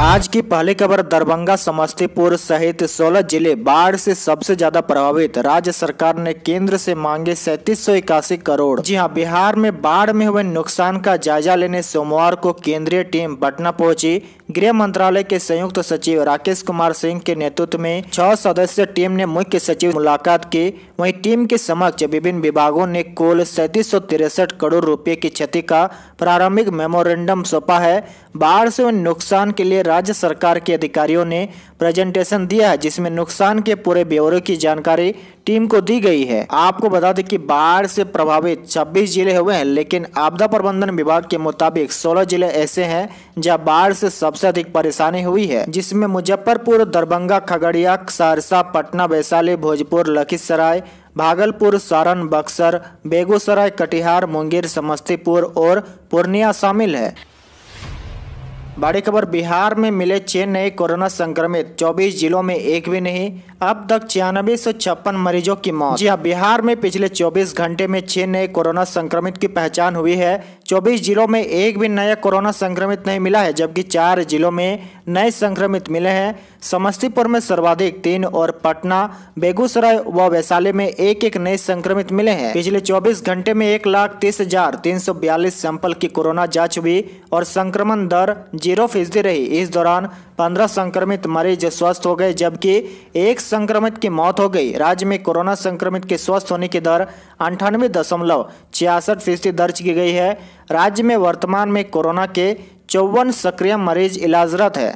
आज की पहली खबर दरभंगा समस्तीपुर सहित 16 जिले बाढ़ से सबसे ज्यादा प्रभावित राज्य सरकार ने केंद्र से मांगे सैंतीस करोड़ जी हां बिहार में बाढ़ में हुए नुकसान का जायजा लेने सोमवार को केंद्रीय टीम पटना पहुंची गृह मंत्रालय के संयुक्त सचिव राकेश कुमार सिंह के नेतृत्व में छह सदस्य टीम ने मुख्य सचिव मुलाकात की वहीं टीम के समक्ष विभिन्न विभागों ने कुल तिरसठ करोड़ रुपए की क्षति का प्रारंभिक मेमोरेंडम सौंपा है बाढ़ से नुकसान के लिए राज्य सरकार के अधिकारियों ने प्रेजेंटेशन दिया है जिसमें नुकसान के पूरे ब्यौरे की जानकारी टीम को दी गई है आपको बता दें कि बाढ़ से प्रभावित 26 जिले हुए हैं लेकिन आपदा प्रबंधन विभाग के मुताबिक 16 जिले ऐसे हैं जहां बाढ़ से सबसे अधिक परेशानी हुई है जिसमें मुजफ्फरपुर दरभंगा खगड़िया सहरसा पटना वैशाली भोजपुर लखीसराय भागलपुर सारण बक्सर बेगूसराय कटिहार मुंगेर समस्तीपुर और पूर्णिया शामिल है बड़ी खबर बिहार में मिले छह नए कोरोना संक्रमित 24 जिलों में एक भी नहीं अब तक छियानबे सौ छप्पन मरीजों की मौत जी हाँ बिहार में पिछले 24 घंटे में छह नए कोरोना संक्रमित की पहचान हुई है 24 जिलों में एक भी नया कोरोना संक्रमित नहीं मिला है जबकि चार जिलों में नए संक्रमित मिले हैं समस्तीपुर में सर्वाधिक तीन और पटना बेगूसराय व वैशाली में एक एक नए संक्रमित मिले हैं पिछले 24 घंटे में एक लाख तीस हजार तीन सौ बयालीस सैंपल की कोरोना जांच हुई और संक्रमण दर जीरो फीसदी रही इस दौरान पंद्रह संक्रमित मरीज स्वस्थ हो गए जबकि एक संक्रमित की मौत हो गई राज्य में कोरोना संक्रमित के स्वस्थ होने की दर अंठानवे दशमलव छियासठ फीसदी दर्ज की गई है राज्य में वर्तमान में कोरोना के चौवन सक्रिय मरीज इलाजरत है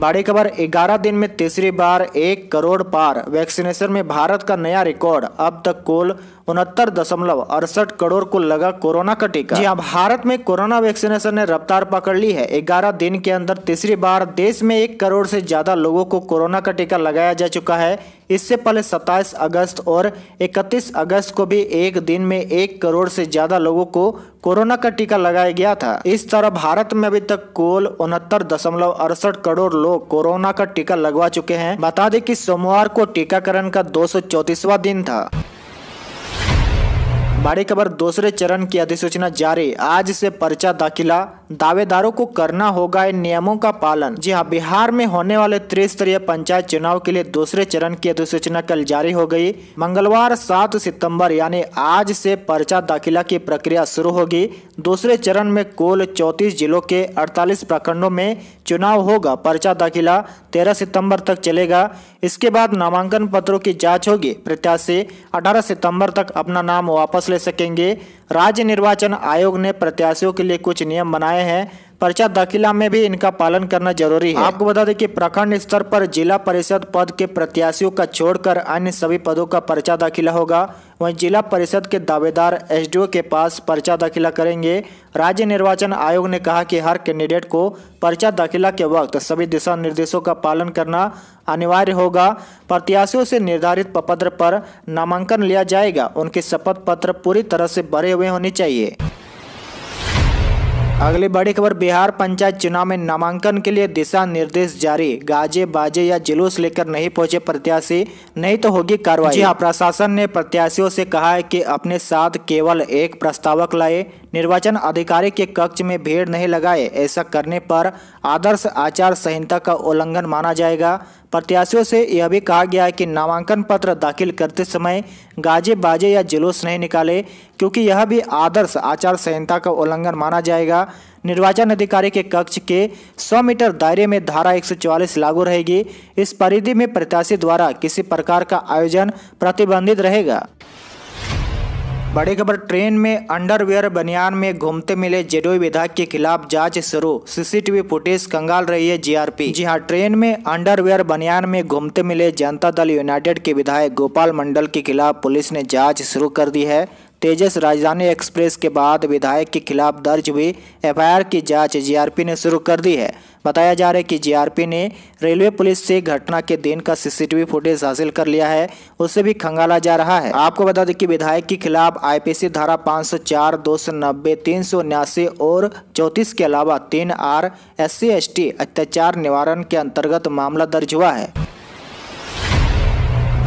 बड़ी खबर 11 दिन में तीसरी बार एक करोड़ पार वैक्सीनेशन में भारत का नया रिकॉर्ड अब तक कुल उनहत्तर दशमलव अड़सठ करोड़ को लगा कोरोना का टीका जी हाँ, भारत में कोरोना वैक्सीनेशन ने रफ्तार पकड़ ली है 11 दिन के अंदर तीसरी बार देश में एक करोड़ से ज्यादा लोगों को कोरोना का टीका लगाया जा चुका है इससे पहले 27 अगस्त और 31 अगस्त को भी एक दिन में एक करोड़ से ज्यादा लोगों को कोरोना का टीका लगाया गया था इस तरह भारत में अभी तक कुल उनहत्तर दशमलव अड़सठ करोड़ लोग कोरोना का टीका लगवा चुके हैं बता दें कि सोमवार को टीकाकरण का दो दिन था बड़ी खबर दूसरे चरण की अधिसूचना जारी आज से पर्चा दाखिला दावेदारों को करना होगा इन नियमों का पालन जी हाँ बिहार में होने वाले त्रिस्तरीय पंचायत चुनाव के लिए दूसरे चरण की अधिसूचना कल जारी हो गई मंगलवार सात सितम्बर यानी आज से पर्चा दाखिला की प्रक्रिया शुरू होगी दूसरे चरण में कुल चौतीस जिलों के अड़तालीस प्रखंडों में चुनाव होगा पर्चा दाखिला तेरह सितम्बर तक चलेगा इसके बाद नामांकन पत्रों की जाँच होगी प्रत्याशी अठारह सितम्बर तक अपना नाम वापस ले सकेंगे राज्य निर्वाचन आयोग ने प्रत्याशियों के लिए कुछ नियम बनाए हैं पर्चा दाखिला में भी इनका पालन करना जरूरी है आपको बता दें कि प्रखंड स्तर पर जिला परिषद पद के प्रत्याशियों का छोड़कर अन्य सभी पदों का पर्चा दाखिला होगा वहीं जिला परिषद के दावेदार एसडीओ के पास पर्चा दाखिला करेंगे राज्य निर्वाचन आयोग ने कहा कि हर कैंडिडेट को पर्चा दाखिला के वक्त सभी दिशा निर्देशों का पालन करना अनिवार्य होगा प्रत्याशियों से निर्धारित पत्र पर नामांकन लिया जाएगा उनके शपथ पत्र पूरी तरह से भरे हुए होने चाहिए अगली बड़ी खबर बिहार पंचायत चुनाव में नामांकन के लिए दिशा निर्देश जारी गाजे बाजे या जुलूस लेकर नहीं पहुंचे प्रत्याशी नहीं तो होगी कार्रवाई जी हाँ, प्रशासन ने प्रत्याशियों से कहा है कि अपने साथ केवल एक प्रस्तावक लाए निर्वाचन अधिकारी के कक्ष में भीड़ नहीं लगाए ऐसा करने पर आदर्श आचार संहिता का उल्लंघन माना जाएगा प्रत्याशियों से यह भी कहा गया है कि नामांकन पत्र दाखिल करते समय गाजे बाजे या जुलूस नहीं निकाले क्योंकि यह भी आदर्श आचार संहिता का उल्लंघन माना जाएगा निर्वाचन अधिकारी के कक्ष के 100 मीटर दायरे में धारा 144 लागू रहेगी इस परिधि में प्रत्याशी द्वारा किसी प्रकार का आयोजन प्रतिबंधित रहेगा बड़ी खबर ट्रेन में अंडरवेयर बनियान में घूमते मिले जेडोई विधायक के खिलाफ जांच शुरू सीसीटीवी फुटेज कंगाल रही है जीआरपी जी हां ट्रेन में अंडरवेयर बनियान में घूमते मिले जनता दल यूनाइटेड के विधायक गोपाल मंडल के खिलाफ पुलिस ने जांच शुरू कर दी है तेजस राजधानी एक्सप्रेस के बाद विधायक के खिलाफ दर्ज हुई एफआईआर की जांच जीआरपी ने शुरू कर दी है बताया जा रहा है कि जीआरपी ने रेलवे पुलिस से घटना के दिन का सीसीटीवी फुटेज हासिल कर लिया है उसे भी खंगाला जा रहा है आपको बता दें कि विधायक के खिलाफ आईपीसी धारा 504, सौ 379 और 34 के अलावा तीन आर एस सी अत्याचार निवारण के अंतर्गत मामला दर्ज हुआ है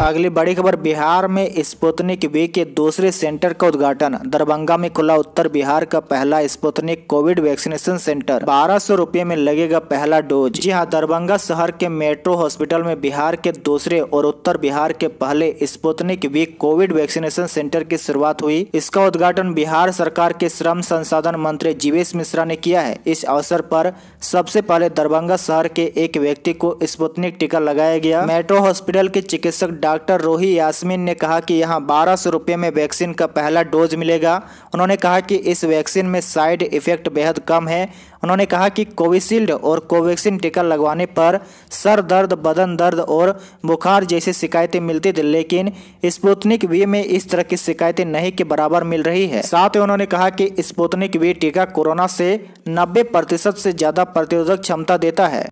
अगली बड़ी खबर बिहार में स्पुतनिक वी के दूसरे सेंटर का उद्घाटन दरभंगा में खुला उत्तर बिहार का पहला स्पुतनिक कोविड वैक्सीनेशन सेंटर बारह सौ में लगेगा पहला डोज जी हाँ दरभंगा शहर के मेट्रो हॉस्पिटल में बिहार के दूसरे और उत्तर बिहार के पहले Sputnik V Covid vaccination centre की शुरुआत हुई इसका उद्घाटन बिहार सरकार के श्रम संसाधन मंत्री जीवेश मिश्रा ने किया है इस अवसर आरोप सबसे पहले दरभंगा शहर के एक व्यक्ति को स्पुतनिक टीका लगाया गया मेट्रो हॉस्पिटल के चिकित्सक डॉक्टर रोही यास्मीन ने कहा कि यहां बारह सौ रुपये में वैक्सीन का पहला डोज मिलेगा उन्होंने कहा कि इस वैक्सीन में साइड इफ़ेक्ट बेहद कम है उन्होंने कहा कि कोविशील्ड और कोवैक्सीन टीका लगवाने पर सर दर्द बदन दर्द और बुखार जैसी शिकायतें मिलती थी लेकिन स्पुतनिक वी में इस तरह की शिकायतें नहीं के बराबर मिल रही है साथ ही उन्होंने कहा कि स्पुतनिक वी टीका कोरोना से नब्बे प्रतिशत से ज़्यादा प्रतिरोधक क्षमता देता है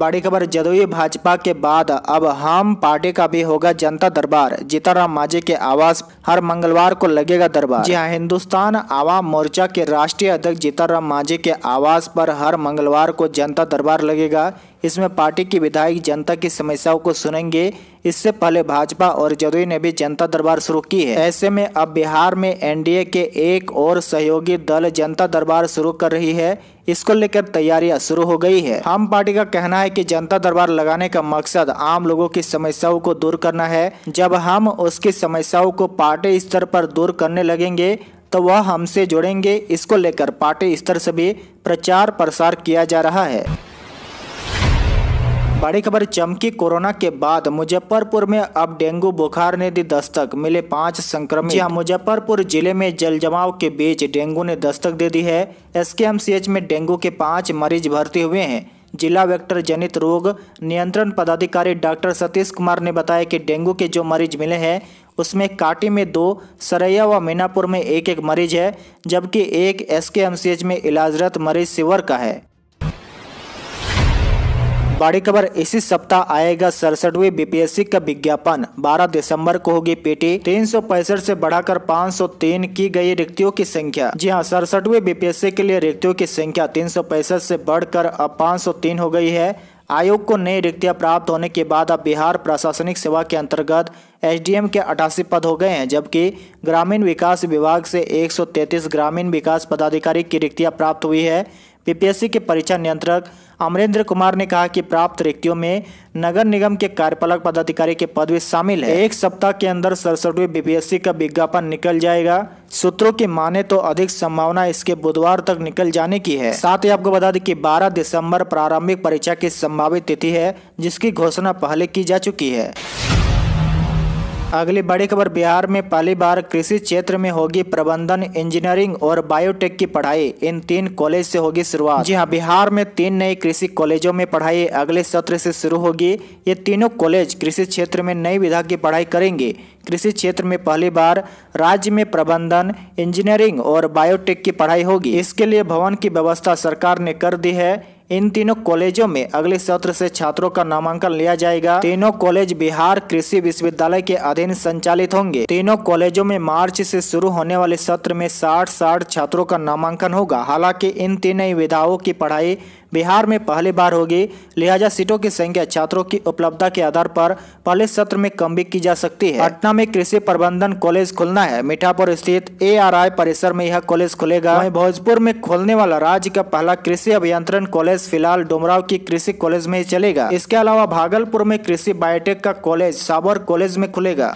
बड़ी खबर जदयू भाजपा के बाद अब हम पार्टी का भी होगा जनता दरबार जीताराम मांझी के आवास हर मंगलवार को लगेगा दरबार जी हाँ हिंदुस्तान आवाम मोर्चा के राष्ट्रीय अध्यक्ष जीताराम मांझी के आवास पर हर मंगलवार को जनता दरबार लगेगा इसमें पार्टी के विधायक जनता की समस्याओं को सुनेंगे इससे पहले भाजपा और जदयू ने भी जनता दरबार शुरू की है ऐसे में अब बिहार में एनडीए के एक और सहयोगी दल जनता दरबार शुरू कर रही है इसको लेकर तैयारियां शुरू हो गई है हम पार्टी का कहना है कि जनता दरबार लगाने का मकसद आम लोगों की समस्याओं को दूर करना है जब हम उसकी समस्याओं को पार्टी स्तर पर दूर करने लगेंगे तो वह हमसे जुड़ेंगे इसको लेकर पार्टी स्तर से भी प्रचार प्रसार किया जा रहा है बड़ी खबर चमकी कोरोना के बाद मुजफ्फरपुर में अब डेंगू बुखार ने दी दस्तक मिले पांच संक्रमित यहाँ मुजफ्फरपुर जिले में जल जमाव के बीच डेंगू ने दस्तक दे दी है एसकेएमसीएच में डेंगू के पांच मरीज भर्ती हुए हैं जिला वेक्टर जनित रोग नियंत्रण पदाधिकारी डॉक्टर सतीश कुमार ने बताया कि डेंगू के जो मरीज मिले हैं उसमें काटी में दो सरैया व मीनापुर में एक एक मरीज है जबकि एक एसकेएमसीएच में इलाजरत मरीज सिवर का है बड़ी खबर इसी सप्ताह आएगा सड़सठवे बीपीएससी का विज्ञापन 12 दिसंबर को होगी पीटी तीन से बढ़ाकर 503 की गई रिक्तियों की संख्या जी हाँ सड़सठवे बीपीएससी के लिए रिक्तियों की संख्या तीन से बढ़कर अब 503 हो गई है आयोग को नई रिक्तियां प्राप्त होने के बाद अब बिहार प्रशासनिक सेवा के अंतर्गत एसडीएम के अठासी पद हो गए हैं जबकि ग्रामीण विकास विभाग से 133 ग्रामीण विकास पदाधिकारी की रिक्तियां प्राप्त हुई है पीपीएससी के परीक्षा नियंत्रक अमरेंद्र कुमार ने कहा कि प्राप्त रिक्तियों में नगर निगम के कार्यपालक पदाधिकारी के पद भी शामिल है एक सप्ताह के अंदर सड़सठवें बीपीएससी का विज्ञापन निकल जाएगा सूत्रों की माने तो अधिक संभावना इसके बुधवार तक निकल जाने की है साथ ही आपको बता दें कि 12 दिसंबर प्रारंभिक परीक्षा की संभावित तिथि है जिसकी घोषणा पहले की जा चुकी है अगली बड़ी खबर बिहार में पहली बार कृषि क्षेत्र में होगी प्रबंधन इंजीनियरिंग और बायोटेक की पढ़ाई इन तीन कॉलेज से होगी शुरुआत जी हाँ बिहार में तीन नए कृषि कॉलेजों में पढ़ाई अगले सत्र से शुरू होगी ये तीनों कॉलेज कृषि क्षेत्र में नई विधा की पढ़ाई करेंगे कृषि क्षेत्र में पहली बार राज्य में प्रबंधन इंजीनियरिंग और बायोटेक की पढ़ाई होगी इसके लिए भवन की व्यवस्था सरकार ने कर दी है इन तीनों कॉलेजों में अगले सत्र से छात्रों का नामांकन लिया जाएगा तीनों कॉलेज बिहार कृषि विश्वविद्यालय के अधीन संचालित होंगे तीनों कॉलेजों में मार्च से शुरू होने वाले सत्र में साठ साठ छात्रों का नामांकन होगा हालांकि इन तीनों विधाओं की पढ़ाई बिहार में पहली बार होगी लिहाजा सीटों की संख्या छात्रों की उपलब्धता के आधार पर पहले सत्र में कम भी की जा सकती है पटना में कृषि प्रबंधन कॉलेज खुलना है मीठापुर स्थित ए परिसर में यह कॉलेज खुलेगा भोजपुर में खोलने वाला राज्य का पहला कृषि अभियंत्रण कॉलेज फिलहाल डुमराव की कृषि कॉलेज में चलेगा इसके अलावा भागलपुर में कृषि बायोटेक का कॉलेज साबर कॉलेज में खुलेगा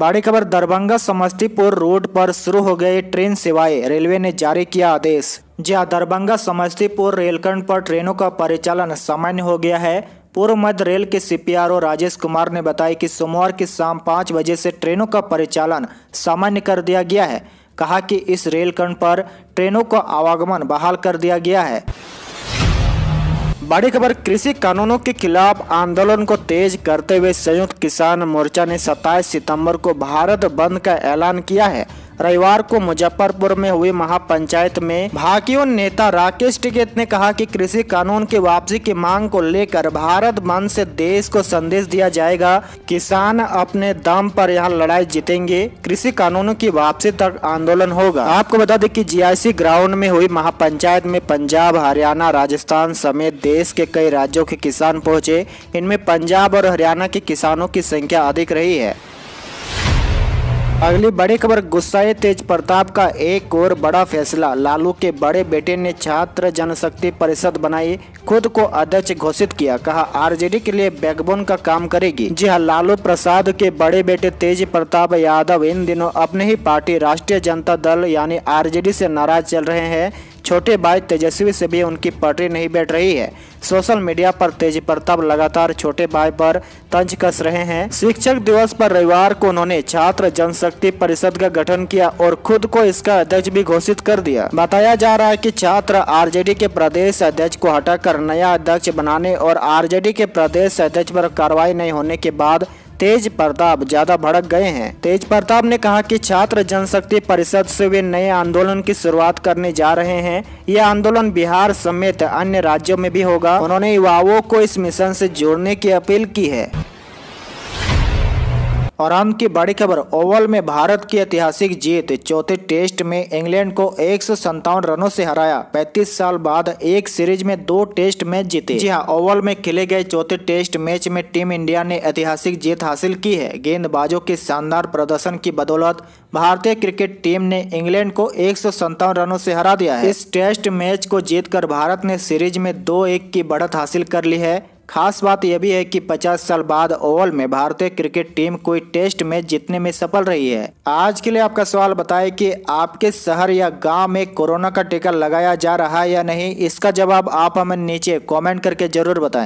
बड़ी खबर दरभंगा समस्तीपुर रोड पर शुरू हो गए ट्रेन सेवाएं रेलवे ने जारी किया आदेश जी हाँ दरभंगा समस्तीपुर रेलखंड पर ट्रेनों का परिचालन सामान्य हो गया है पूर्व मध्य रेल के सीपीआरओ राजेश कुमार ने बताया कि सोमवार की शाम पाँच बजे से ट्रेनों का परिचालन सामान्य कर दिया गया है कहा कि इस रेलखंड पर ट्रेनों का आवागमन बहाल कर दिया गया है बड़ी खबर कृषि कानूनों के खिलाफ आंदोलन को तेज करते हुए संयुक्त किसान मोर्चा ने 27 सितंबर को भारत बंद का ऐलान किया है रविवार को मुजफ्फरपुर में हुई महापंचायत में भाकियों नेता राकेश टिकेत ने कहा कि कृषि कानून के वापसी की मांग को लेकर भारत बंद से देश को संदेश दिया जाएगा किसान अपने दम पर यहां लड़ाई जीतेंगे कृषि कानूनों की वापसी तक आंदोलन होगा आपको बता दें कि जीआईसी ग्राउंड में हुई महापंचायत में पंजाब हरियाणा राजस्थान समेत देश के कई राज्यों के किसान पहुँचे इनमें पंजाब और हरियाणा के किसानों की संख्या अधिक रही है अगली बड़ी खबर गुस्साए तेज प्रताप का एक और बड़ा फैसला लालू के बड़े बेटे ने छात्र जनशक्ति परिषद बनाई खुद को अध्यक्ष घोषित किया कहा आरजेडी के लिए बैकबोन का काम करेगी जी हाँ लालू प्रसाद के बड़े बेटे तेज प्रताप यादव इन दिनों अपने ही पार्टी राष्ट्रीय जनता दल यानी आरजेडी से नाराज चल रहे हैं छोटे भाई तेजस्वी से भी उनकी पटरी नहीं बैठ रही है सोशल मीडिया पर तेज प्रताप लगातार छोटे भाई पर तंज कस रहे हैं शिक्षक दिवस पर रविवार को उन्होंने छात्र जनशक्ति परिषद का गठन किया और खुद को इसका अध्यक्ष भी घोषित कर दिया बताया जा रहा है कि छात्र आरजेडी के प्रदेश अध्यक्ष को हटाकर नया अध्यक्ष बनाने और आरजेडी के प्रदेश अध्यक्ष पर कार्रवाई नहीं होने के बाद तेज प्रताप ज्यादा भड़क गए हैं तेज प्रताप ने कहा कि छात्र जनशक्ति परिषद से वे नए आंदोलन की शुरुआत करने जा रहे हैं यह आंदोलन बिहार समेत अन्य राज्यों में भी होगा उन्होंने युवाओं को इस मिशन से जोड़ने की अपील की है और अंत की बड़ी खबर ओवल में भारत की ऐतिहासिक जीत चौथे टेस्ट में इंग्लैंड को एक रनों से हराया 35 साल बाद एक सीरीज में दो टेस्ट मैच जीते जी हाँ ओवल में खेले गए चौथे टेस्ट मैच में टीम इंडिया ने ऐतिहासिक जीत हासिल की है गेंदबाजों के शानदार प्रदर्शन की बदौलत भारतीय क्रिकेट टीम ने इंग्लैंड को एक रनों से हरा दिया है इस टेस्ट मैच को जीतकर भारत ने सीरीज में दो एक की बढ़त हासिल कर ली है खास बात यह भी है कि 50 साल बाद ओवल में भारतीय क्रिकेट टीम कोई टेस्ट मैच जीतने में सफल रही है आज के लिए आपका सवाल बताए कि आपके शहर या गांव में कोरोना का टीका लगाया जा रहा है या नहीं इसका जवाब आप हमें नीचे कमेंट करके जरूर बताएं